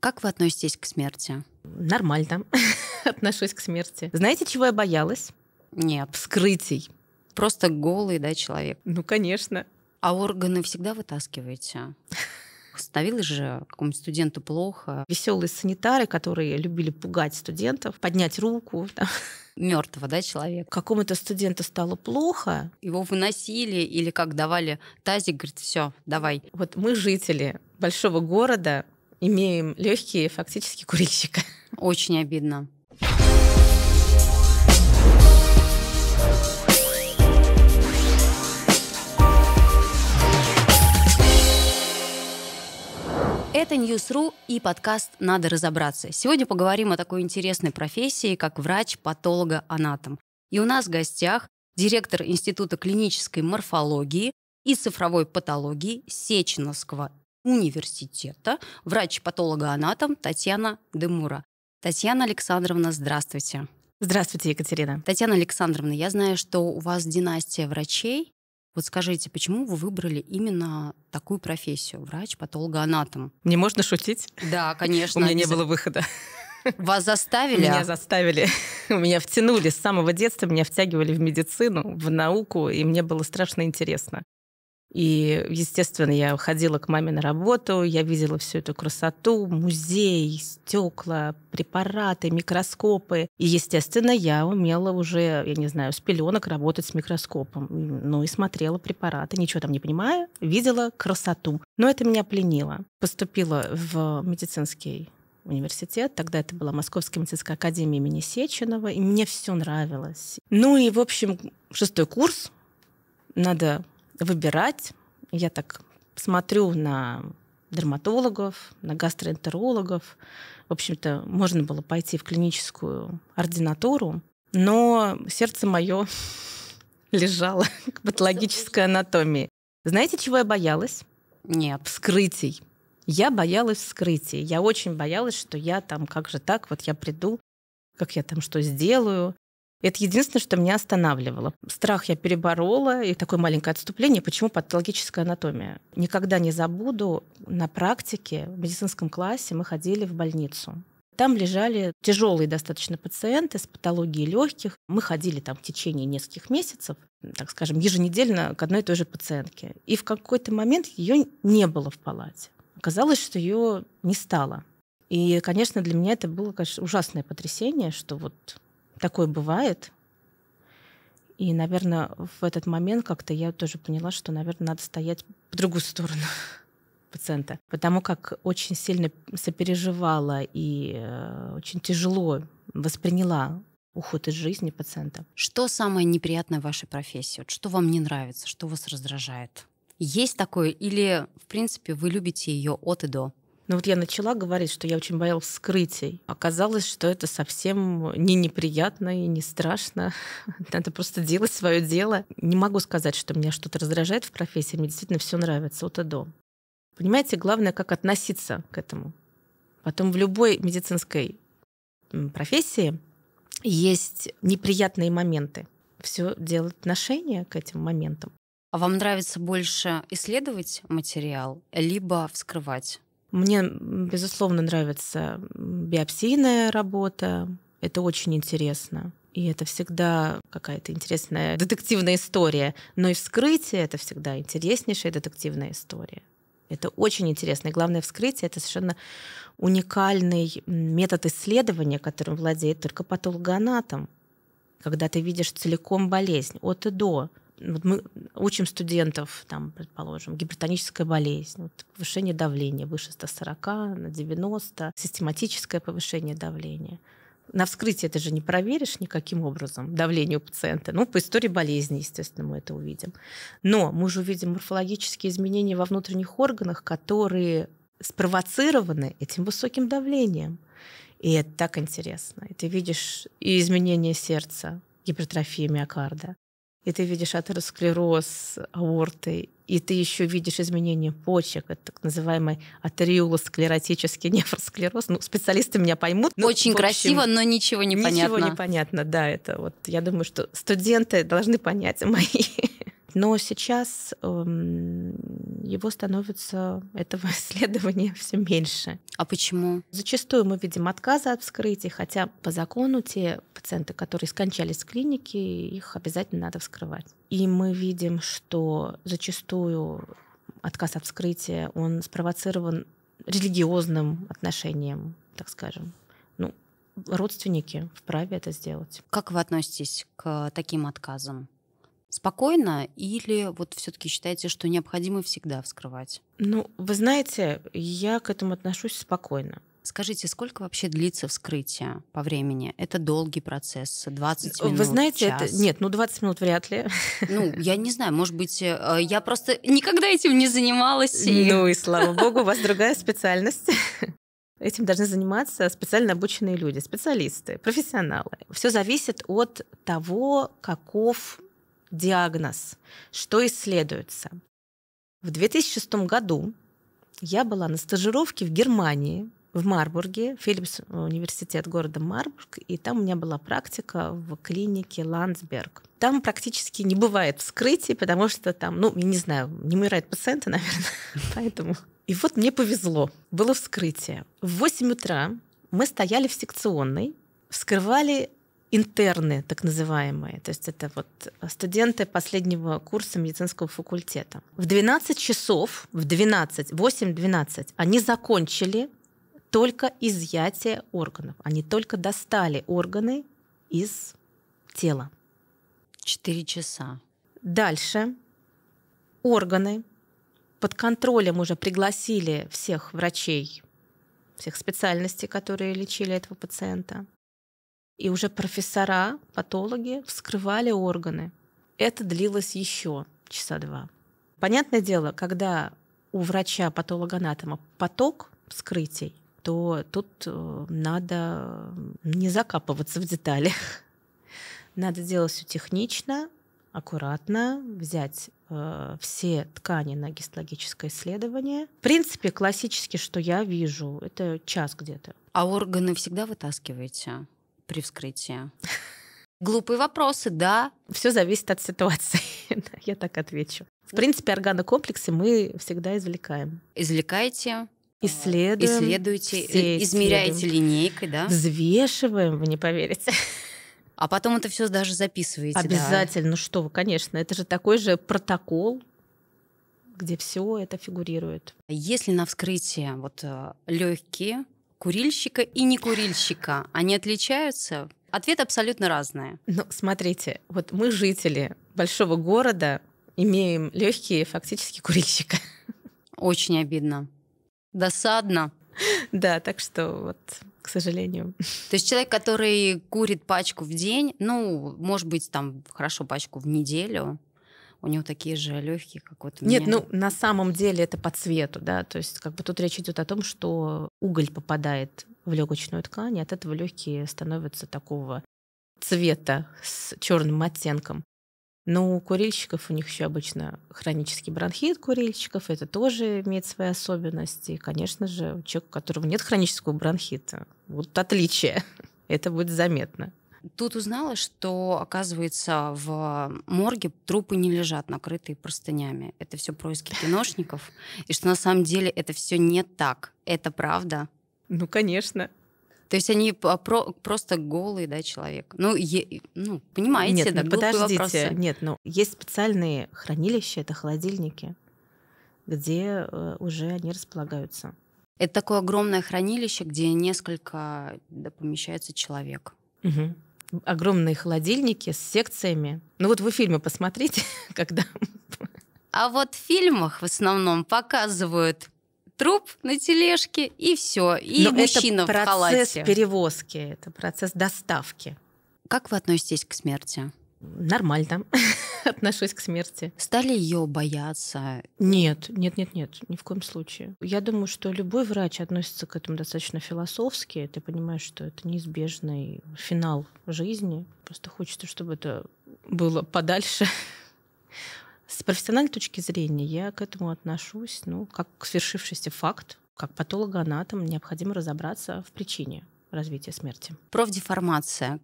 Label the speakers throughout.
Speaker 1: Как вы относитесь к смерти? Нормально отношусь к смерти. Знаете, чего я боялась? Нет. Вскрытий. Просто голый, да, человек? Ну, конечно. А органы всегда вытаскиваете? Становилось же какому студенту плохо. Веселые санитары, которые любили пугать студентов, поднять руку. Мертвого, да, человека. Какому-то студенту стало плохо. Его выносили или как давали тазик, говорит, все, давай. Вот мы жители большого города, имеем легкие фактически курильщика. Очень обидно. Это Ньюсру и подкаст «Надо разобраться». Сегодня поговорим о такой интересной профессии, как врач-патолога-анатом. И у нас в гостях директор Института клинической морфологии и цифровой патологии Сеченовского университета, врач патолога анатом Татьяна Демура. Татьяна Александровна, здравствуйте. Здравствуйте, Екатерина. Татьяна Александровна, я знаю, что у вас династия врачей. Вот скажите, почему вы выбрали именно такую профессию, врач патолога анатом
Speaker 2: Не можно шутить?
Speaker 1: Да, конечно. У меня не было выхода. Вас заставили? Меня
Speaker 2: заставили.
Speaker 1: Меня втянули
Speaker 2: с самого детства, меня втягивали в медицину, в науку, и мне было страшно интересно. И, естественно, я ходила к маме на работу, я видела всю эту красоту, музей, стекла, препараты, микроскопы. И, естественно, я умела уже, я не знаю, с пеленок работать с микроскопом. Ну и смотрела препараты, ничего там не понимая, видела красоту. Но это меня пленило. Поступила в медицинский университет. Тогда это была Московская медицинская академия имени Сеченова, и мне все нравилось. Ну и, в общем, шестой курс. Надо выбирать. Я так смотрю на дерматологов, на гастроэнтерологов. В общем-то, можно было пойти в клиническую ординатуру, но сердце мое лежало к патологической анатомии. Знаете, чего я боялась? Нет. Вскрытий. Я боялась вскрытий. Я очень боялась, что я там, как же так, вот я приду, как я там что сделаю. Это единственное, что меня останавливало. Страх я переборола, и такое маленькое отступление. Почему патологическая анатомия? Никогда не забуду, на практике в медицинском классе мы ходили в больницу. Там лежали тяжелые достаточно пациенты с патологией легких. Мы ходили там в течение нескольких месяцев, так скажем, еженедельно к одной и той же пациентке. И в какой-то момент ее не было в палате. Оказалось, что ее не стало. И, конечно, для меня это было, конечно, ужасное потрясение, что вот такое бывает. И, наверное, в этот момент как-то я тоже поняла, что, наверное, надо стоять по другую сторону пациента, потому как очень сильно сопереживала и э, очень тяжело восприняла уход из жизни
Speaker 1: пациента. Что самое неприятное в вашей профессии? что вам не нравится? Что вас раздражает? Есть такое? Или, в принципе, вы любите ее от и до? Ну вот я начала говорить,
Speaker 2: что я очень боялась скрытий. Оказалось, что это совсем не неприятно и не страшно. Надо просто делать свое дело. Не могу сказать, что меня что-то раздражает в профессии. Мне действительно все нравится от и до. Понимаете, главное, как относиться к этому. Потом в любой медицинской профессии есть неприятные моменты. Все дело отношение к этим моментам.
Speaker 1: А вам нравится больше исследовать материал, либо вскрывать?
Speaker 2: Мне, безусловно, нравится биопсийная работа. Это очень интересно. И это всегда какая-то интересная детективная история. Но и вскрытие — это всегда интереснейшая детективная история. Это очень интересно. И главное, вскрытие — это совершенно уникальный метод исследования, которым владеет только патологоанатом. Когда ты видишь целиком болезнь от и до, вот мы учим студентов, там, предположим, гипертоническая болезнь, вот повышение давления выше 140 на 90, систематическое повышение давления. На вскрытии это же не проверишь никаким образом давление у пациента. Ну, по истории болезни, естественно, мы это увидим. Но мы же увидим морфологические изменения во внутренних органах, которые спровоцированы этим высоким давлением. И это так интересно. И ты видишь и изменение сердца, гипертрофия миокарда, и ты видишь атеросклероз аорты, и ты еще видишь изменения почек, это так называемый атериулосклеротический нефросклероз. Ну, специалисты меня поймут. Но, Очень общем, красиво, но ничего не ничего понятно. Ничего не понятно, да. Это вот, я думаю, что студенты должны понять мои но сейчас эм, его становится, этого исследования все меньше. А почему? Зачастую мы видим отказы от вскрытия, хотя по закону те пациенты, которые скончались в клинике, их обязательно надо вскрывать. И мы видим, что зачастую отказ от вскрытия, он спровоцирован религиозным отношением, так скажем. Ну,
Speaker 1: родственники вправе это сделать. Как вы относитесь к таким отказам? спокойно или вот все-таки считаете, что необходимо всегда вскрывать? Ну, вы знаете, я к этому отношусь спокойно. Скажите, сколько вообще длится вскрытие по времени? Это долгий процесс, 20 минут, Вы знаете, час. это... Нет, ну 20 минут вряд ли. Ну, я не знаю, может быть, э, а, я просто никогда этим не занималась. И... Ну и слава богу, у вас другая специальность. Этим
Speaker 2: должны заниматься специально обученные люди, специалисты, профессионалы. Все зависит от того, каков диагноз, что исследуется. В 2006 году я была на стажировке в Германии, в Марбурге, Филипс э, университет города Марбург, и там у меня была практика в клинике Ландсберг. Там практически не бывает вскрытий, потому что там, ну, я не знаю, не умирает пациенты, наверное, поэтому... И вот мне повезло, было вскрытие. В 8 утра мы стояли в секционной, вскрывали интерны, так называемые, то есть это вот э, студенты последнего курса медицинского факультета. В 12 часов, в 12, 8-12, они закончили только изъятие органов. Они только достали органы из тела. Четыре часа. Дальше органы под контролем уже пригласили всех врачей, всех специальностей, которые лечили этого пациента. И уже профессора, патологи вскрывали органы. Это длилось еще часа два. Понятное дело, когда у врача-патологоанатома поток вскрытий, то тут э, надо не закапываться в деталях. Надо делать все технично, аккуратно, взять э, все ткани на гистологическое исследование. В принципе, классически, что я вижу, это час
Speaker 1: где-то. А органы всегда вытаскиваете? при вскрытии? Глупые вопросы, да. Все зависит от ситуации. Я так отвечу. В принципе, органокомплексы
Speaker 2: мы всегда извлекаем. Извлекаете? Исследуем. Исследуете, все измеряете исследуем. линейкой, да? Взвешиваем, вы не поверите. А потом это все даже
Speaker 1: записываете. Обязательно, да? ну что вы, конечно, это же такой же протокол, где все это фигурирует. А если на вскрытие вот э, легкие, курильщика и не курильщика, они отличаются? Ответ абсолютно разные. Ну, смотрите, вот мы, жители большого города, имеем легкие фактически курильщика. Очень обидно. Досадно. Да, так что вот, к сожалению. То есть человек, который курит пачку в день, ну, может быть, там, хорошо, пачку в неделю, у него такие же легкие, как вот у Нет, ну
Speaker 2: на самом деле это по цвету, да, то есть как бы тут речь идет о том, что уголь попадает в легочную ткань, и от этого легкие становятся такого цвета с черным оттенком. Но у курильщиков у них еще обычно хронический бронхит курильщиков, это тоже имеет свои особенности. И, конечно же, у человека, у которого нет хронического бронхита, вот отличие, это будет заметно.
Speaker 1: Тут узнала, что, оказывается, в морге трупы не лежат накрытые простынями. Это все происки киношников. И что на самом деле это все не так. Это правда. Ну, конечно. То есть они а, просто голый, да, человек. Ну, е ну понимаете, нет, да, ну, подождите. Вопросы.
Speaker 2: Нет, ну, есть специальные хранилища, это холодильники,
Speaker 1: где э, уже они располагаются. Это такое огромное хранилище, где несколько да, помещается человек. Угу огромные холодильники с секциями. Ну вот вы фильмы посмотрите, когда... А вот в фильмах в основном показывают труп на тележке и все, и Но мужчина это в халате. процесс перевозки, это процесс доставки. Как вы относитесь к
Speaker 2: смерти? Нормально. отношусь к смерти. Стали ее бояться? Нет, нет, нет, нет, ни в коем случае. Я думаю, что любой врач относится к этому достаточно философски. Ты понимаешь, что это неизбежный финал жизни. Просто хочется, чтобы это было подальше. С профессиональной точки зрения я к этому отношусь, ну, как к свершившийся факт. Как патологоанатом необходимо разобраться в причине развития смерти.
Speaker 1: Профдеформация.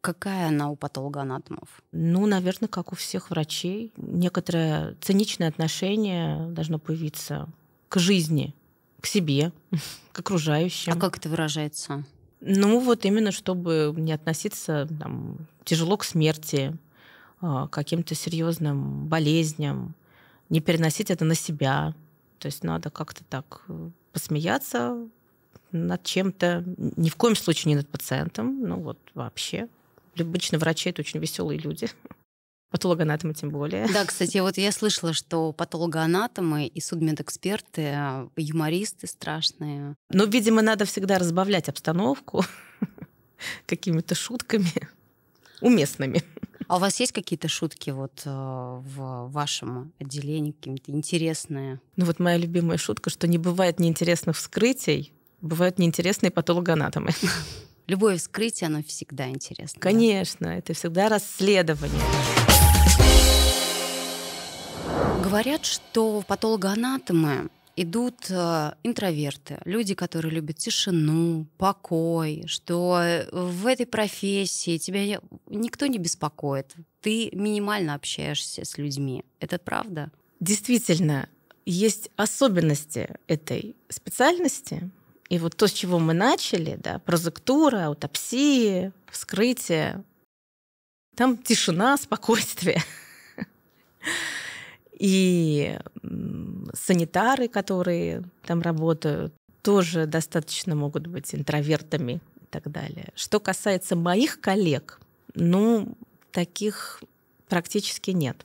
Speaker 1: Какая она у
Speaker 2: патологоанатомов? Ну, наверное, как у всех врачей. Некоторое циничное отношение должно появиться к жизни, к себе, к окружающим. А как это выражается? Ну, вот именно, чтобы не относиться там, тяжело к смерти, а, к каким-то серьезным болезням, не переносить это на себя. То есть надо как-то так э, посмеяться над чем-то, ни в коем случае не над пациентом, ну вот вообще Обычно врачи это очень веселые люди. Патологоанатомы тем более. Да,
Speaker 1: кстати, вот я слышала, что патологоанатомы и судмедэксперты, э, юмористы страшные. Ну, видимо, надо всегда разбавлять обстановку какими-то шутками уместными. А у вас есть какие-то шутки вот э, в вашем отделении, какие-то интересные?
Speaker 2: Ну вот моя любимая шутка, что не бывает неинтересных вскрытий, бывают неинтересные патологоанатомы.
Speaker 1: Любое вскрытие, оно всегда интересно. Конечно, да? это всегда расследование. Говорят, что в патологоанатомы идут э, интроверты, люди, которые любят тишину, покой, что э, в этой профессии тебя никто не беспокоит, ты минимально общаешься с людьми. Это правда? Действительно,
Speaker 2: есть особенности
Speaker 1: этой специальности, и вот то, с чего мы
Speaker 2: начали, да, прозектура, аутопсии, вскрытие, там тишина, спокойствие. И санитары, которые там работают, тоже достаточно могут быть интровертами и так далее. Что касается моих коллег, ну, таких практически нет.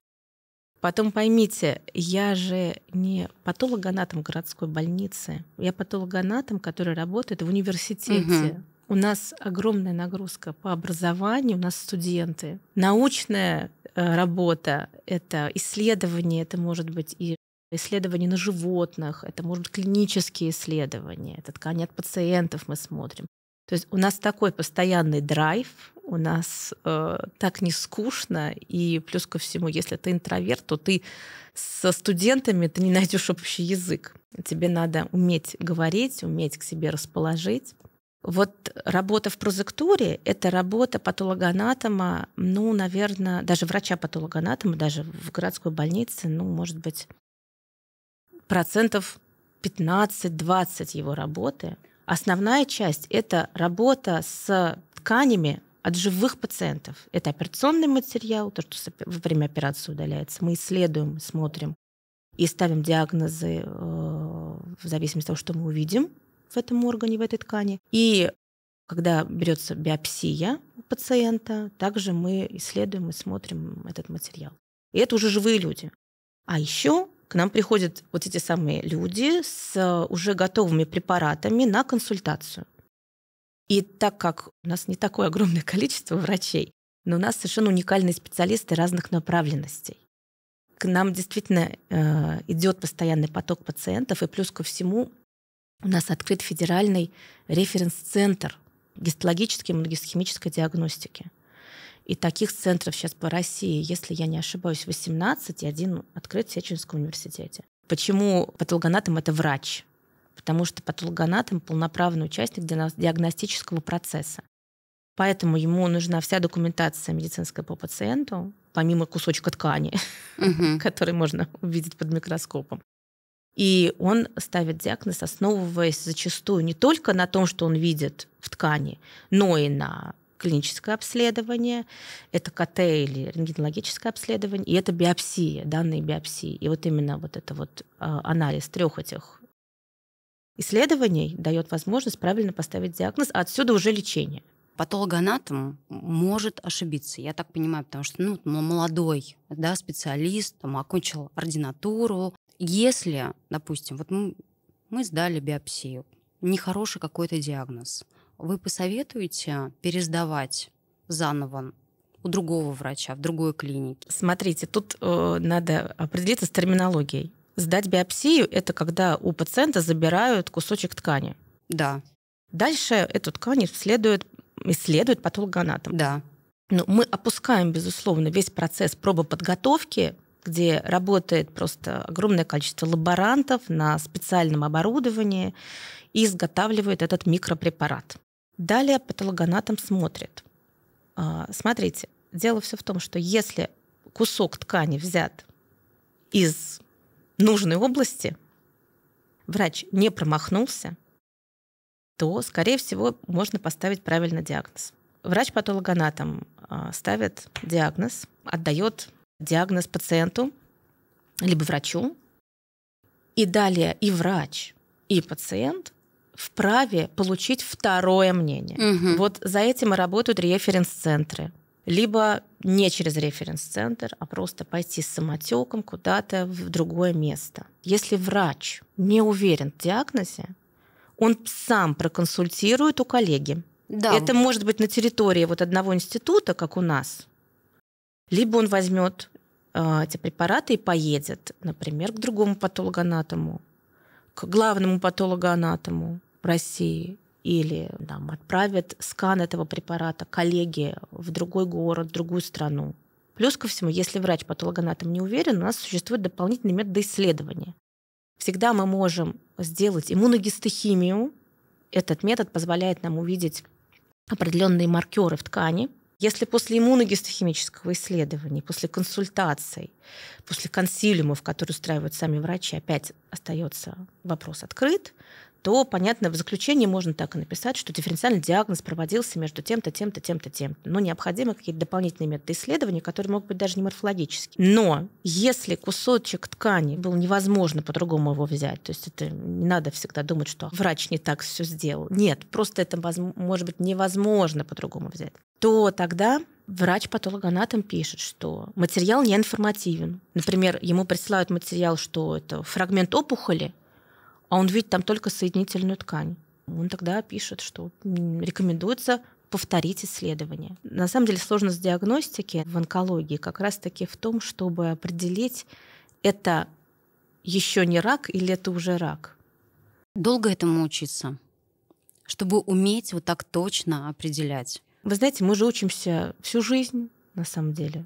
Speaker 2: Потом поймите, я же не патологоанатом городской больницы, я патологоанатом, который работает в университете. Угу. У нас огромная нагрузка по образованию, у нас студенты. Научная э, работа — это исследование, это может быть и исследования на животных, это может быть клинические исследования, это ткани от пациентов мы смотрим. То есть у нас такой постоянный драйв, у нас э, так не скучно, и плюс ко всему, если ты интроверт, то ты со студентами ты не найдешь общий язык. Тебе надо уметь говорить, уметь к себе расположить. Вот работа в прозектуре — это работа патологоанатома, ну, наверное, даже врача-патологоанатома, даже в городской больнице, ну, может быть, процентов 15-20 его работы — Основная часть – это работа с тканями от живых пациентов. Это операционный материал, то, что во время операции удаляется. Мы исследуем, смотрим и ставим диагнозы э, в зависимости от того, что мы увидим в этом органе, в этой ткани. И когда берется биопсия у пациента, также мы исследуем и смотрим этот материал. И это уже живые люди. А еще к нам приходят вот эти самые люди с э, уже готовыми препаратами на консультацию. И так как у нас не такое огромное количество врачей, но у нас совершенно уникальные специалисты разных направленностей. К нам действительно э, идет постоянный поток пациентов, и плюс ко всему у нас открыт федеральный референс-центр гистологической и иммуногистохимической диагностики – и таких центров сейчас по России, если я не ошибаюсь, 18, и один открыт в Сеченском университете. Почему патологоанатом это врач? Потому что патологоанатом полноправный участник диагностического процесса. Поэтому ему нужна вся документация медицинская по пациенту, помимо кусочка ткани, угу. который можно увидеть под микроскопом. И он ставит диагноз, основываясь зачастую не только на том, что он видит в ткани, но и на клиническое обследование, это КТ или рентгенологическое обследование, и это биопсия, данные биопсии. И вот именно вот это вот а, анализ трех этих исследований дает возможность правильно поставить
Speaker 1: диагноз, а отсюда уже лечение. Патологоанатом может ошибиться, я так понимаю, потому что ну, молодой да, специалист, там, окончил ординатуру. Если, допустим, вот мы, мы сдали биопсию, нехороший какой-то диагноз – вы посоветуете пересдавать заново у другого врача, в другой клинике? Смотрите, тут
Speaker 2: э, надо определиться с терминологией. Сдать биопсию – это когда у пациента забирают кусочек ткани. Да. Дальше эту ткань исследует, исследует патологоанатом. Да. Но мы опускаем, безусловно, весь процесс пробоподготовки, где работает просто огромное количество лаборантов на специальном оборудовании и изготавливает этот микропрепарат. Далее патологоанатом смотрит. А, смотрите, дело все в том, что если кусок ткани взят из нужной области, врач не промахнулся, то, скорее всего, можно поставить правильно диагноз. Врач-патологоанатом а, ставит диагноз, отдает диагноз пациенту, либо врачу, и далее и врач, и пациент вправе получить второе мнение. Угу. Вот за этим и работают референс-центры. Либо не через референс-центр, а просто пойти с самотеком куда-то в другое место. Если врач не уверен в диагнозе, он сам проконсультирует у коллеги. Да. Это может быть на территории вот одного института, как у нас. Либо он возьмет э, эти препараты и поедет, например, к другому патологоанатому, к главному патологоанатому, в России или там, отправят скан этого препарата коллеги в другой город, в другую страну. Плюс ко всему, если врач-патологоанатом не уверен, у нас существует дополнительный метод исследования. Всегда мы можем сделать иммуногистохимию. Этот метод позволяет нам увидеть определенные маркеры в ткани. Если после иммуногистохимического исследования, после консультаций, после консилиумов, которые устраивают сами врачи, опять остается вопрос открыт, то, понятно, в заключении можно так и написать, что дифференциальный диагноз проводился между тем-то, тем-то, тем-то, тем-то. Но необходимы какие-то дополнительные методы исследования, которые могут быть даже не морфологические. Но если кусочек ткани был невозможно по-другому его взять, то есть это не надо всегда думать, что врач не так все сделал. Нет, просто это возможно, может быть невозможно по-другому взять. То тогда врач-патологоанатом пишет, что материал не информативен. Например, ему присылают материал, что это фрагмент опухоли, а он видит там только соединительную ткань. Он тогда пишет, что рекомендуется повторить исследование. На самом деле сложность диагностики в онкологии как раз-таки в том, чтобы определить, это еще
Speaker 1: не рак или это уже рак. Долго этому учиться, чтобы уметь вот так точно определять? Вы знаете, мы же учимся всю жизнь, на самом
Speaker 2: деле.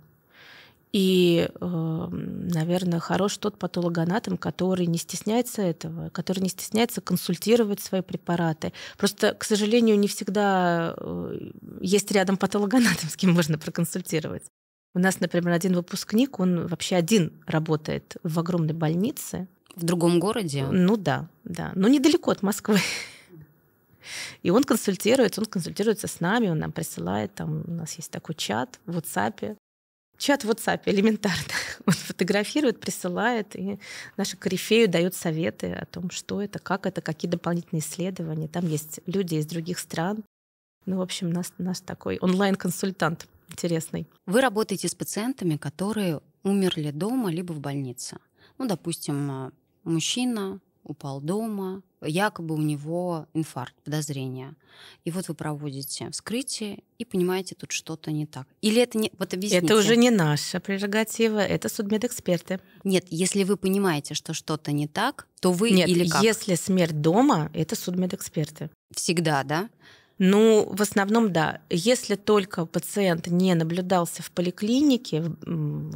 Speaker 2: И, эм, наверное, хорош тот патологоанатом, который не стесняется этого, который не стесняется консультировать свои препараты. Просто, к сожалению, не всегда э, есть рядом патологоанатом, с кем можно проконсультировать. У нас, например, один выпускник, он вообще один работает в огромной больнице. В другом городе? Ну да, да. Но недалеко от Москвы. И он консультируется, он консультируется с нами, он нам присылает, там у нас есть такой чат в WhatsApp, Чат в WhatsApp элементарно. Он фотографирует, присылает, и наши корифею дают советы о том, что это, как это, какие дополнительные исследования. Там есть люди из других
Speaker 1: стран. Ну, в общем, нас, наш такой онлайн-консультант интересный. Вы работаете с пациентами, которые умерли дома либо в больнице. Ну, допустим, э, мужчина упал дома, якобы у него инфаркт, подозрение. И вот вы проводите вскрытие и понимаете, тут что-то не так. Или это не... Вот объясните. Это уже не наша прерогатива, это судмедэксперты. Нет, если вы понимаете, что что-то не так, то вы Нет, или как? если
Speaker 2: смерть дома, это судмедэксперты. Всегда, да? Ну, в основном, да. Если только пациент не наблюдался в поликлинике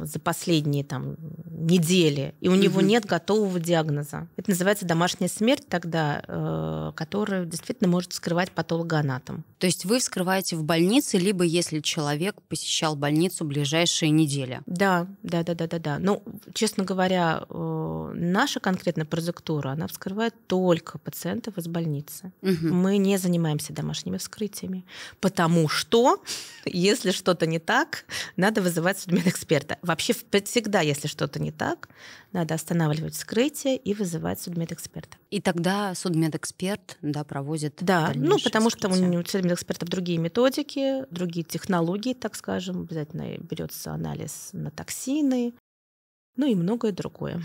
Speaker 2: за последние там, недели, и у него нет готового диагноза. Это называется домашняя смерть тогда, э, которая действительно может вскрывать
Speaker 1: патологоанатом. То есть вы вскрываете в больнице, либо если человек посещал больницу ближайшие недели?
Speaker 2: Да, да, да, да, да. да. Ну, честно говоря, э, наша конкретная прозектура, она вскрывает только пациентов из больницы.
Speaker 1: Угу. Мы не занимаемся
Speaker 2: домашним и скрытиями. Потому что, если что-то не так, надо вызывать судмедэксперта. Вообще всегда, если что-то не так, надо останавливать скрытие и вызывать судмедэксперта. И тогда судмедэксперт да, проводит Да, ну потому вскрытие. что у судмедэкспертов другие методики, другие технологии, так скажем. Обязательно берется
Speaker 1: анализ на токсины, ну и многое другое.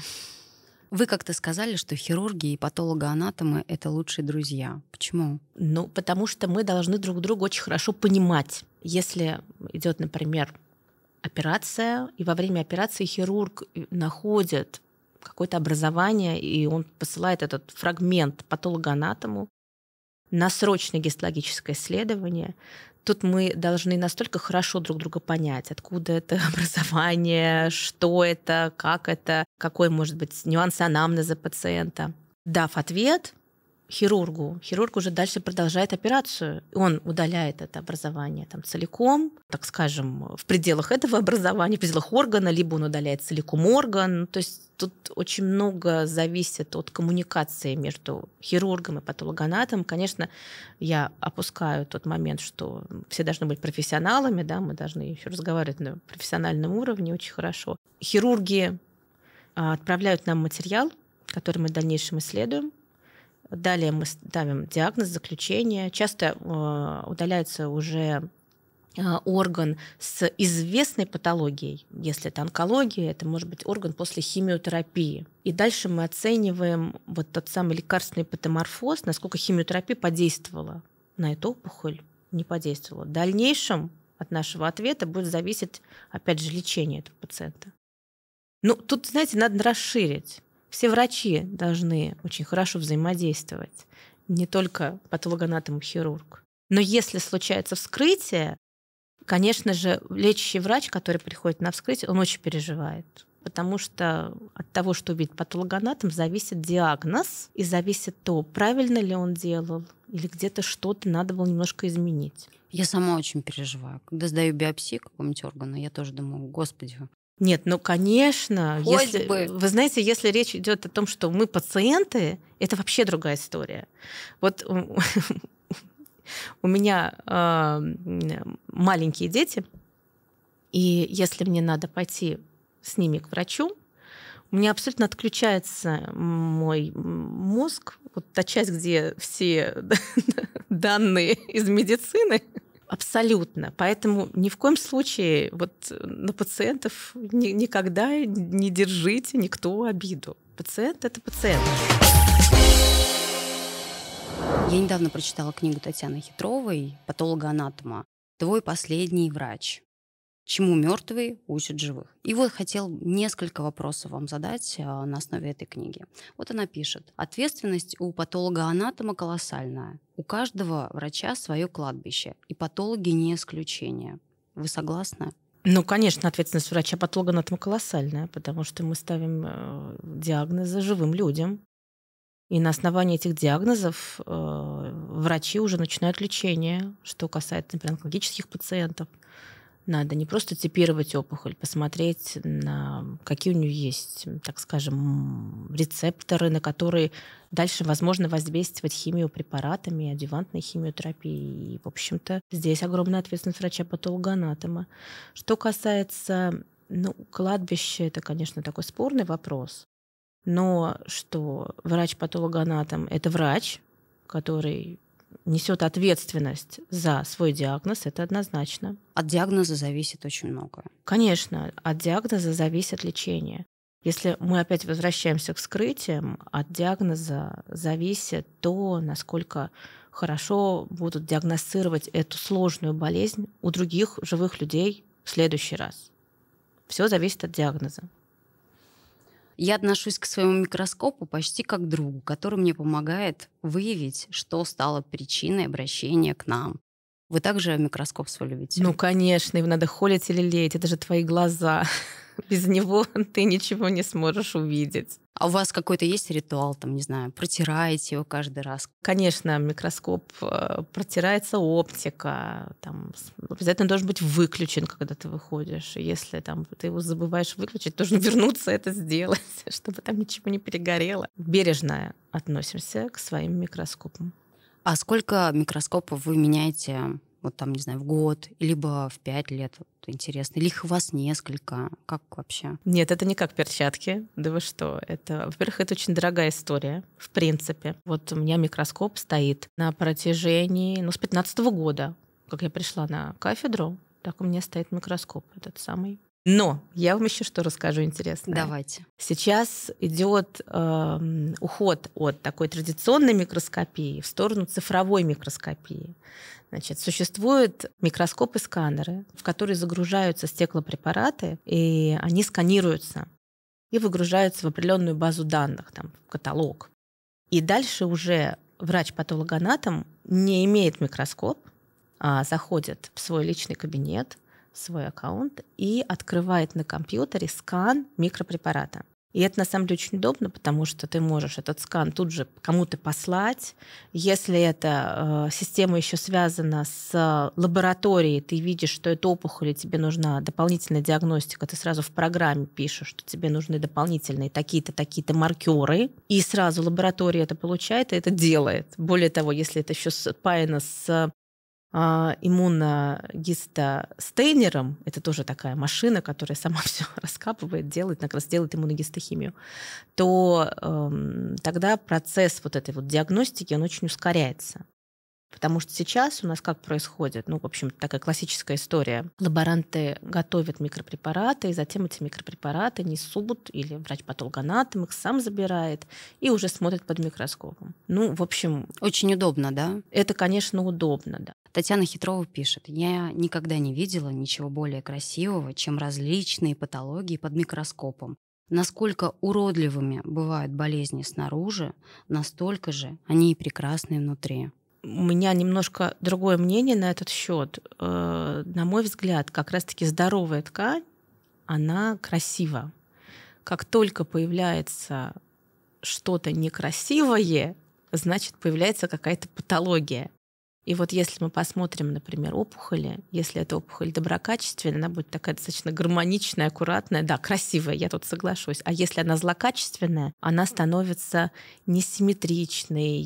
Speaker 1: Вы как-то сказали, что хирурги и патологоанатомы — это лучшие друзья. Почему? Ну, потому что мы должны друг друга очень хорошо понимать. Если идет, например,
Speaker 2: операция, и во время операции хирург находит какое-то образование, и он посылает этот фрагмент патологоанатому на срочное гистологическое исследование, Тут мы должны настолько хорошо друг друга понять, откуда это образование, что это, как это, какой может быть нюанс анамнеза пациента. Дав ответ, хирургу. Хирург уже дальше продолжает операцию. Он удаляет это образование там, целиком, так скажем, в пределах этого образования, в пределах органа, либо он удаляет целиком орган. Ну, то есть тут очень много зависит от коммуникации между хирургом и патологоанатом. Конечно, я опускаю тот момент, что все должны быть профессионалами, да, мы должны еще разговаривать на профессиональном уровне очень хорошо. Хирурги а, отправляют нам материал, который мы в дальнейшем исследуем. Далее мы ставим диагноз, заключение. Часто э, удаляется уже э, орган с известной патологией, если это онкология, это может быть орган после химиотерапии. И дальше мы оцениваем вот тот самый лекарственный патоморфоз, насколько химиотерапия подействовала на эту опухоль, не подействовала. В дальнейшем от нашего ответа будет зависеть, опять же, лечение этого пациента. Ну, тут, знаете, надо расширить все врачи должны очень хорошо взаимодействовать, не только патологоанатом и хирург. Но если случается вскрытие, конечно же, лечащий врач, который приходит на вскрытие, он очень переживает. Потому что от того, что увидит патологоанатом, зависит диагноз и зависит то, правильно ли он делал, или где-то что-то надо
Speaker 1: было немножко изменить. Я сама очень переживаю. Когда сдаю биопсию какого-нибудь органа, я тоже думаю, господи,
Speaker 2: нет, ну конечно,
Speaker 1: Хоть если, бы.
Speaker 2: вы знаете, если речь идет о том, что мы пациенты, это вообще другая история. Вот у меня эм, маленькие дети, и если мне надо пойти с ними к врачу, у меня абсолютно отключается мой мозг, вот та часть, где все данные из медицины, Абсолютно. Поэтому ни в коем случае вот на пациентов ни, никогда не держите никто обиду. Пациент — это
Speaker 1: пациент. Я недавно прочитала книгу Татьяны Хитровой «Патолога-анатома». Твой последний врач чему мертвые учат живых. И вот хотел несколько вопросов вам задать а, на основе этой книги. Вот она пишет. Ответственность у патолога-анатома колоссальная. У каждого врача свое кладбище, и патологи не исключение. Вы согласны? Ну, конечно,
Speaker 2: ответственность врача-патолога на этом колоссальная, потому что мы ставим э, диагнозы живым людям. И на основании этих диагнозов э, врачи уже начинают лечение, что касается, например, онкологических пациентов – надо не просто типировать опухоль, посмотреть, на какие у нее есть, так скажем, рецепторы, на которые дальше возможно воздействовать химиопрепаратами, препаратами, адювантной химиотерапией. И, в общем-то, здесь огромная ответственность врача-патологоанатома. Что касается ну, кладбища, это, конечно, такой спорный вопрос. Но что врач-патологоанатом — это врач, который несет ответственность за свой диагноз, это однозначно. От диагноза зависит очень многое. Конечно, от диагноза зависит лечение. Если мы опять возвращаемся к скрытиям, от диагноза зависит то, насколько хорошо будут диагностировать эту сложную болезнь у других живых людей в следующий раз. Все
Speaker 1: зависит от диагноза. Я отношусь к своему микроскопу почти как к другу, который мне помогает выявить, что стало причиной обращения к нам. Вы также микроскоп свой любите?
Speaker 2: Ну, конечно, его надо холить или леять, это же твои глаза. без него ты ничего не сможешь увидеть. А у вас какой-то есть ритуал, там, не знаю, протираете его каждый раз? Конечно, микроскоп э, протирается оптика, там обязательно должен быть выключен, когда ты выходишь. Если там ты его забываешь выключить, должен вернуться это сделать, чтобы там ничего не перегорело. Бережно относимся к своим микроскопам.
Speaker 1: А сколько микроскопов вы меняете вот там, не знаю, в год, либо в пять лет, вот, интересно, или их у вас несколько, как вообще?
Speaker 2: Нет, это не как перчатки, да вы что, это, во-первых, это очень дорогая история, в принципе. Вот у меня микроскоп стоит на протяжении, ну, с 15 -го года, как я пришла на кафедру, так у меня стоит микроскоп этот самый. Но я вам еще что расскажу интересно. Давайте. Сейчас идет э, эм, уход от такой традиционной микроскопии в сторону цифровой микроскопии. Значит, существуют микроскопы-сканеры, в которые загружаются стеклопрепараты, и они сканируются и выгружаются в определенную базу данных, там, в каталог. И дальше уже врач-патологоанатом не имеет микроскоп, а заходит в свой личный кабинет – свой аккаунт и открывает на компьютере скан микропрепарата. И это на самом деле очень удобно, потому что ты можешь этот скан тут же кому-то послать. Если эта э, система еще связана с э, лабораторией, ты видишь, что это опухоль, и тебе нужна дополнительная диагностика, ты сразу в программе пишешь, что тебе нужны дополнительные такие-то, такие-то маркеры, и сразу лаборатория это получает и это делает. Более того, если это еще спаяно с э, а, иммуногистостейнером. Это тоже такая машина, которая сама все раскапывает, делает, как раз делает иммуногистохимию. То э, тогда процесс вот этой вот диагностики, он очень ускоряется. Потому что сейчас у нас как происходит, ну, в общем, такая классическая история. Лаборанты готовят микропрепараты, и затем эти микропрепараты несут, или врач-патологоанатом их сам забирает,
Speaker 1: и уже смотрит под микроскопом. Ну, в общем... Очень удобно, да? Это, конечно, удобно, да. Татьяна Хитрова пишет, я никогда не видела ничего более красивого, чем различные патологии под микроскопом. Насколько уродливыми бывают болезни снаружи, настолько же они и прекрасны внутри. У меня немножко
Speaker 2: другое мнение на этот счет. Э, на мой взгляд, как раз-таки здоровая ткань, она красива. Как только появляется что-то некрасивое, значит, появляется какая-то патология. И вот если мы посмотрим, например, опухоли, если эта опухоль доброкачественная, она будет такая достаточно гармоничная, аккуратная, да, красивая, я тут соглашусь. А если она злокачественная, она становится несимметричной,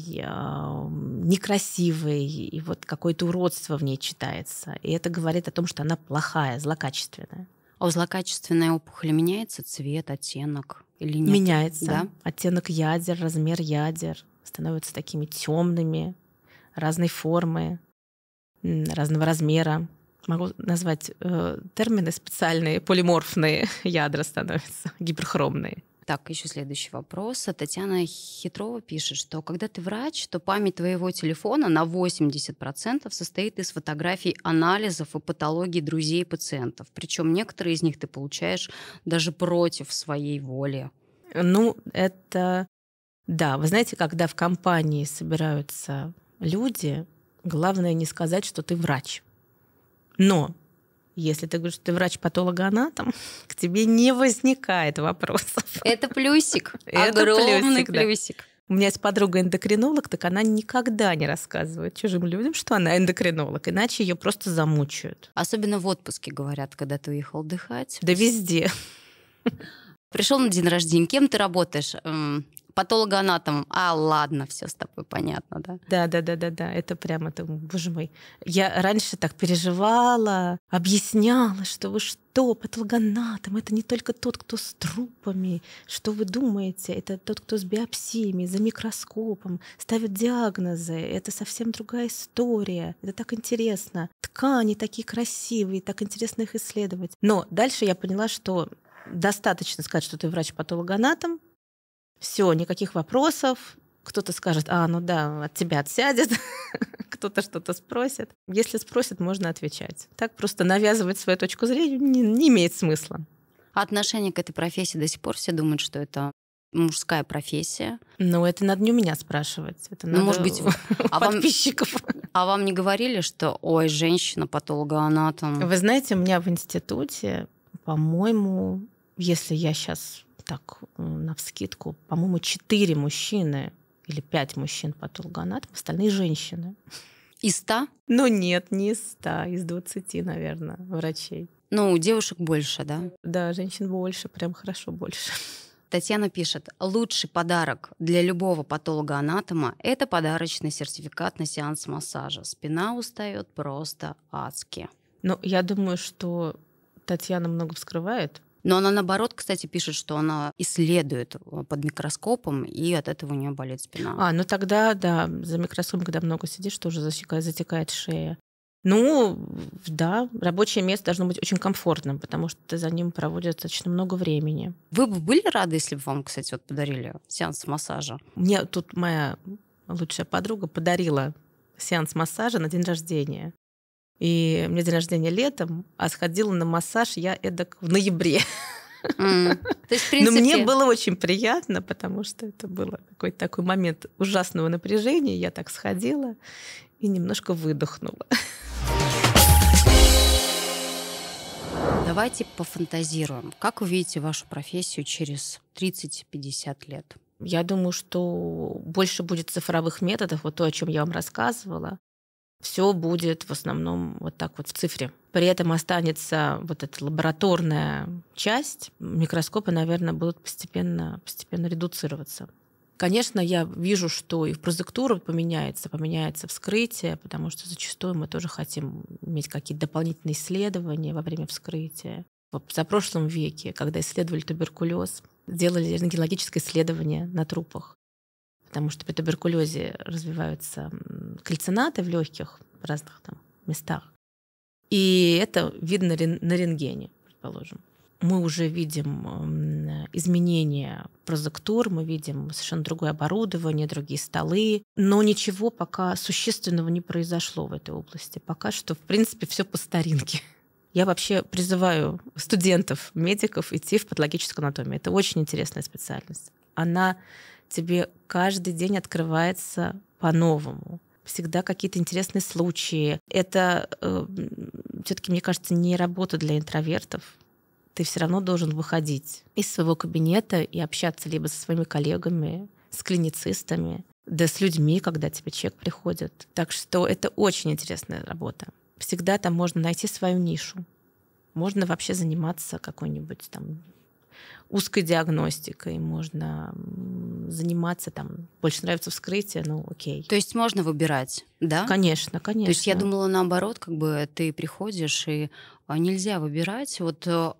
Speaker 2: некрасивой, и вот какое-то уродство в ней читается. И это говорит о том, что она плохая, злокачественная.
Speaker 1: А у злокачественной опухоли меняется цвет, оттенок или нет? Меняется. Да?
Speaker 2: Оттенок ядер, размер ядер становятся такими темными, разной формы, разного размера. Могу назвать э, термины специальные,
Speaker 1: полиморфные ядра становятся, гиперхромные. Так, еще следующий вопрос. Татьяна Хитрова пишет, что когда ты врач, то память твоего телефона на 80% состоит из фотографий анализов и патологий друзей пациентов. Причем некоторые из них ты получаешь даже против своей воли. Ну, это...
Speaker 2: Да, вы знаете, когда в компании собираются люди, главное не сказать, что ты врач. Но если ты говоришь, что ты врач-патологоанатом, к тебе не возникает вопросов.
Speaker 1: Это плюсик. Это огромный плюсик. плюсик.
Speaker 2: Да. У меня есть подруга эндокринолог, так она никогда не рассказывает чужим людям, что она
Speaker 1: эндокринолог, иначе ее просто замучают. Особенно в отпуске говорят, когда ты уехал отдыхать. Да везде. Пришел на день рождения, кем ты работаешь? Эм, патологоанатом. А, ладно, все с тобой понятно, да?
Speaker 2: Да, да, да, да, да. Это прямо там, боже мой. Я раньше так переживала, объясняла, что вы что, патологоанатом, это не только тот, кто с трупами, что вы думаете, это тот, кто с биопсиями, за микроскопом, ставит диагнозы, это совсем другая история, это так интересно. Ткани такие красивые, так интересно их исследовать. Но дальше я поняла, что достаточно сказать, что ты врач-патологоанатом, все, никаких вопросов, кто-то скажет, а, ну да, от тебя отсядет, кто-то что-то спросит.
Speaker 1: Если спросит, можно отвечать. Так просто навязывать свою точку зрения не, не имеет смысла. А отношение к этой профессии до сих пор все думают, что это мужская профессия. Ну, это надо не у
Speaker 2: меня спрашивать. Это ну, надо может быть, у а подписчиков.
Speaker 1: Вам, а вам не говорили, что, ой, женщина она там? Вы
Speaker 2: знаете, у меня в институте, по-моему, если я сейчас так, на вскидку, по-моему, четыре мужчины или пять мужчин патологоанатом, остальные женщины. Из ста? Ну нет, не из ста, из двадцати, наверное, врачей.
Speaker 1: Ну, у девушек больше, да? Да, женщин больше, прям хорошо больше. Татьяна пишет, лучший подарок для любого патолога-анатома – это подарочный сертификат на сеанс массажа. Спина устает просто адски. Ну, я
Speaker 2: думаю, что Татьяна много
Speaker 1: вскрывает, но она, наоборот, кстати, пишет, что она исследует э, под микроскопом, и от этого у нее болит спина. А,
Speaker 2: ну тогда, да, за микроскопом, когда много сидишь, тоже засекает, затекает шея. Ну, да, рабочее место должно быть очень комфортным, потому что за ним
Speaker 1: проводят достаточно много времени. Вы бы были рады, если бы вам, кстати, вот подарили сеанс массажа? Мне
Speaker 2: тут моя лучшая подруга подарила сеанс массажа на день рождения. И мне день рождения летом, а сходила на массаж я эдак в ноябре. Mm. То есть, в принципе... Но мне было очень приятно, потому что это был какой-то такой момент ужасного напряжения. Я так сходила и немножко выдохнула.
Speaker 1: Давайте пофантазируем. Как вы видите вашу профессию через 30-50 лет? Я думаю, что
Speaker 2: больше будет цифровых методов, вот то, о чем я вам рассказывала все будет в основном вот так вот в цифре. При этом останется вот эта лабораторная часть. Микроскопы, наверное, будут постепенно, постепенно редуцироваться. Конечно, я вижу, что и в прозектуру поменяется, поменяется вскрытие, потому что зачастую мы тоже хотим иметь какие-то дополнительные исследования во время вскрытия. за прошлом веке, когда исследовали туберкулез, делали рентгенологическое исследование на трупах потому что при туберкулезе развиваются кальцинаты в легких в разных там местах. И это видно на рентгене, предположим. Мы уже видим изменения прозектур, мы видим совершенно другое оборудование, другие столы, но ничего пока существенного не произошло в этой области. Пока что, в принципе, все по старинке. Я вообще призываю студентов, медиков идти в патологическую анатомию. Это очень интересная специальность. Она тебе каждый день открывается по-новому. Всегда какие-то интересные случаи. Это э, все-таки, мне кажется, не работа для интровертов. Ты все равно должен выходить из своего кабинета и общаться либо со своими коллегами, с клиницистами, да с людьми, когда тебе человек приходит. Так что это очень интересная работа. Всегда там можно найти свою нишу. Можно вообще заниматься какой-нибудь там узкой диагностикой, можно заниматься
Speaker 1: там, больше нравится вскрытие, ну окей. То есть можно выбирать, да? Конечно, конечно. То есть я думала наоборот, как бы ты приходишь и а, нельзя выбирать, вот э,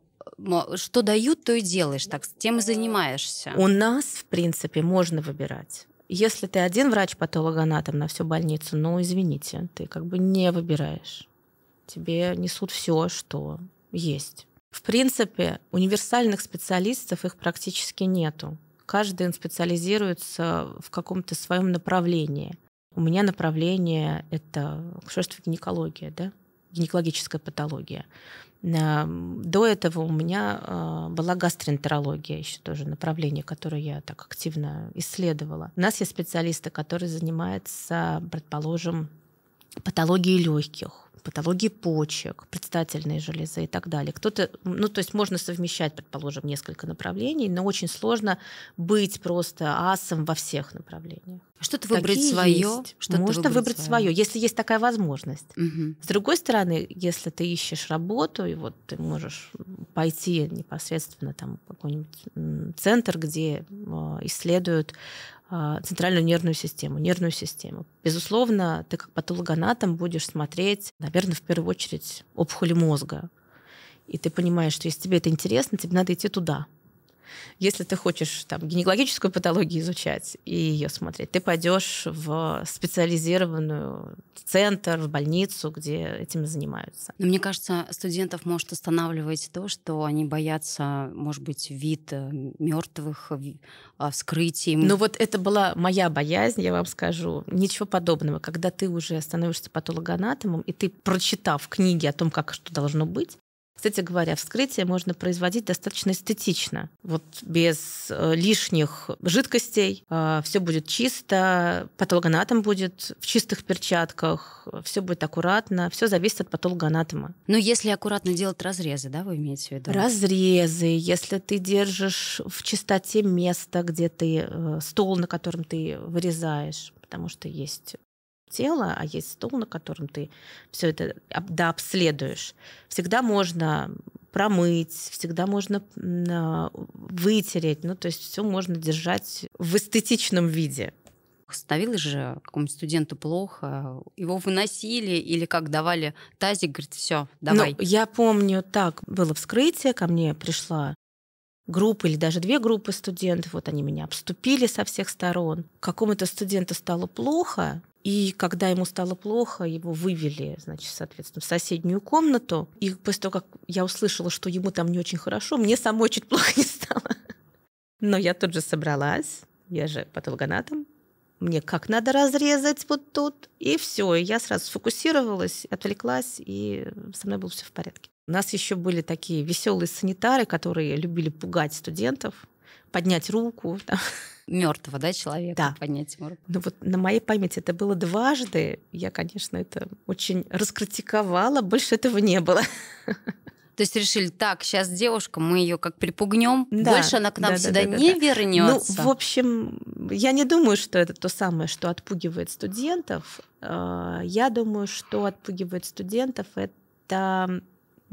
Speaker 1: что дают, то и делаешь, так тем и занимаешься. У
Speaker 2: нас, в принципе, можно выбирать. Если ты один врач-патологоанатом на всю больницу, ну, извините, ты как бы не выбираешь. Тебе несут все, что есть. В принципе, универсальных специалистов их практически нету. Каждый специализируется в каком-то своем направлении. У меня направление — это акушерство гинекология, да? гинекологическая патология. А, до этого у меня а, была гастроэнтерология, еще тоже направление, которое я так активно исследовала. У нас есть специалисты, которые занимаются, предположим, патологией легких патологии почек, предстательной железы и так далее. Кто-то, ну, то есть можно совмещать, предположим, несколько направлений, но очень сложно быть просто асом во всех направлениях. Что-то выбрать Какие свое. Что Можно выбрать, выбрать свое. если есть такая возможность. Угу. С другой стороны, если ты ищешь работу, и вот ты можешь пойти непосредственно там в какой-нибудь центр, где а, исследуют а, центральную нервную систему, нервную систему. Безусловно, ты как патологоанатом будешь смотреть, наверное, в первую очередь опухоли мозга. И ты понимаешь, что если тебе это интересно, тебе надо идти туда. Если ты хочешь там, гинекологическую патологию изучать и ее смотреть, ты пойдешь в специализированную центр, в больницу, где этим занимаются.
Speaker 1: Но мне кажется, студентов может останавливать то, что они боятся, может быть, вид э, мертвых, а, вскрытий. Ну вот это была моя боязнь, я вам скажу. Ничего подобного. Когда ты уже становишься патологоанатомом,
Speaker 2: и ты, прочитав книги о том, как что должно быть, кстати говоря, вскрытие можно производить достаточно эстетично, вот без э, лишних жидкостей. Э, все будет чисто, патологоанатом будет в чистых перчатках, все будет аккуратно, все зависит от патологоанатома.
Speaker 1: Но ну, если аккуратно делать разрезы, да, вы имеете в виду? Разрезы,
Speaker 2: если ты держишь в чистоте место, где ты э, стол, на котором ты вырезаешь, потому что есть Тело, а есть стол, на котором ты все это да, обследуешь. Всегда можно промыть, всегда можно а, вытереть, ну то есть все можно держать в эстетичном
Speaker 1: виде. Ставилось же какому студенту плохо, его выносили или как давали тазик, говорит, все, давай. Ну, я помню, так было вскрытие, ко мне
Speaker 2: пришла группа или даже две группы студентов, вот они меня обступили со всех сторон. Какому-то студенту стало плохо, и когда ему стало плохо, его вывели, значит, соответственно, в соседнюю комнату. И после того, как я услышала, что ему там не очень хорошо, мне самой чуть плохо не стало. Но я тут же собралась, я же патологоанатом, мне как надо разрезать вот тут, и все. И я сразу сфокусировалась, отвлеклась, и со мной было все в порядке. У нас еще были такие веселые санитары, которые любили пугать студентов поднять руку. Там. Мертвого, да, человека да. поднять ему руку. Ну вот на моей памяти это было дважды. Я, конечно, это очень
Speaker 1: раскритиковала, больше этого не было. То есть решили, так, сейчас девушка, мы ее как припугнем, да, больше она к нам да, сюда да, да, не да. вернется. Ну, в
Speaker 2: общем, я не думаю, что это то самое, что отпугивает студентов. А, я думаю, что отпугивает студентов это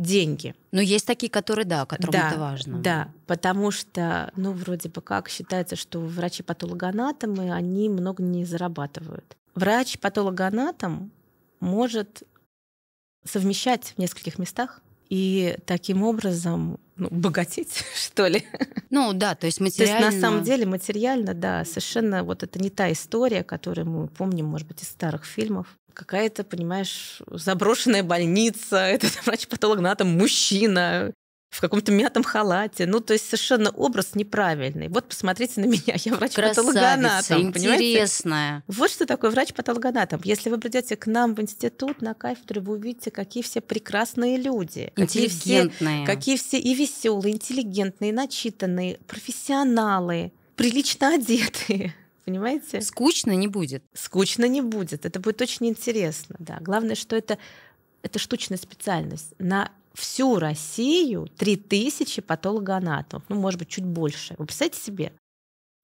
Speaker 2: деньги. Но есть такие, которые, да, которым да, это важно. Да, потому что, ну, вроде бы как считается, что врачи-патологоанатомы, они много не зарабатывают. Врач-патологоанатом может совмещать в нескольких местах и таким образом ну,
Speaker 1: богатеть, что ли. Ну да, то есть материально. То есть на самом деле
Speaker 2: материально, да, совершенно вот это не та история, которую мы помним, может быть, из старых фильмов какая-то, понимаешь, заброшенная больница, этот врач-патологнатом мужчина в каком-то мятом халате. Ну, то есть совершенно образ неправильный. Вот посмотрите на меня, я врач-патологоанатом. Интересная. Понимаете? Вот что такое врач-патологоанатом. Если вы придете к нам в институт на кафедру, вы увидите, какие все прекрасные люди. Интеллигентные. Какие все, какие все и веселые, интеллигентные, начитанные, профессионалы прилично одетые понимаете? Скучно не будет. Скучно не будет. Это будет очень интересно, да. Главное, что это, это штучная специальность. На всю Россию 3000
Speaker 1: патологоанатомов, ну, может быть, чуть больше. Вы представляете себе?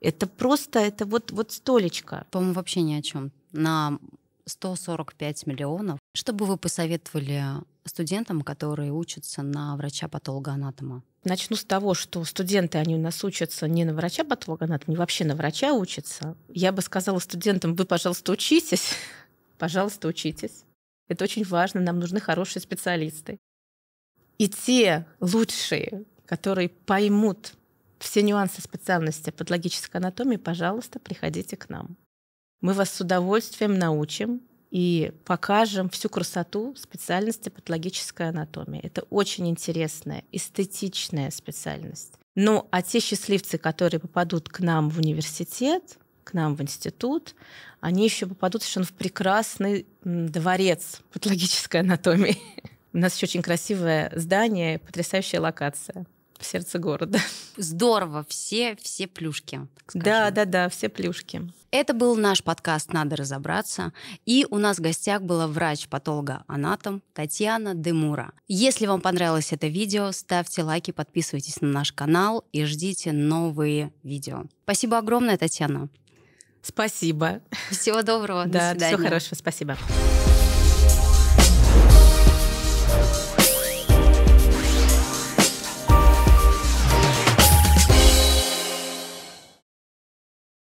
Speaker 1: Это просто, это вот, вот столечко. По-моему, вообще ни о чем. На 145 миллионов. Что бы вы посоветовали студентам, которые учатся на врача-патологоанатома? Начну с того, что студенты, они у нас учатся не на врача-патолога, не вообще на врача учатся.
Speaker 2: Я бы сказала студентам, вы, пожалуйста, учитесь. пожалуйста, учитесь. Это очень важно, нам нужны хорошие специалисты. И те лучшие, которые поймут все нюансы специальности патологической анатомии, пожалуйста, приходите к нам. Мы вас с удовольствием научим, и покажем всю красоту специальности патологическая анатомия. Это очень интересная, эстетичная специальность. Ну, а те счастливцы, которые попадут к нам в университет, к нам в институт, они еще попадут еще в прекрасный дворец патологической анатомии. У нас еще очень красивое здание, потрясающая локация
Speaker 1: сердце города. Здорово, все, все плюшки. Скажем. Да, да, да, все плюшки. Это был наш подкаст «Надо разобраться». И у нас в гостях была врач-патолога-анатом Татьяна Демура. Если вам понравилось это видео, ставьте лайки, подписывайтесь на наш канал и ждите новые видео. Спасибо огромное, Татьяна. Спасибо. Всего доброго. Да, до свидания. всего хорошего. Спасибо.